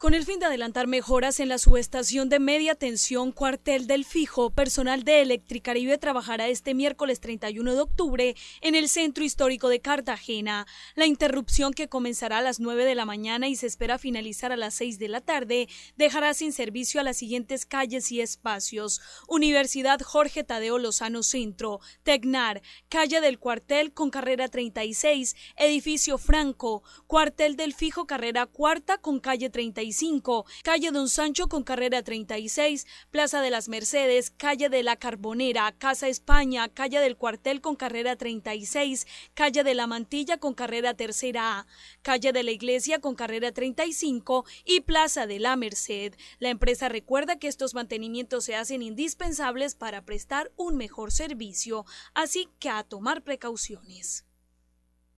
Con el fin de adelantar mejoras en la subestación de media tensión cuartel del Fijo, personal de Electricaribe trabajará este miércoles 31 de octubre en el centro histórico de Cartagena. La interrupción que comenzará a las 9 de la mañana y se espera finalizar a las 6 de la tarde dejará sin servicio a las siguientes calles y espacios. Universidad Jorge Tadeo Lozano Centro, Tecnar, calle del cuartel con carrera 36, edificio Franco, cuartel del Fijo, carrera cuarta con calle 36 calle Don Sancho con carrera 36, Plaza de las Mercedes, calle de la Carbonera, Casa España, calle del Cuartel con carrera 36, calle de la Mantilla con carrera tercera A, calle de la Iglesia con carrera 35 y Plaza de la Merced. La empresa recuerda que estos mantenimientos se hacen indispensables para prestar un mejor servicio, así que a tomar precauciones.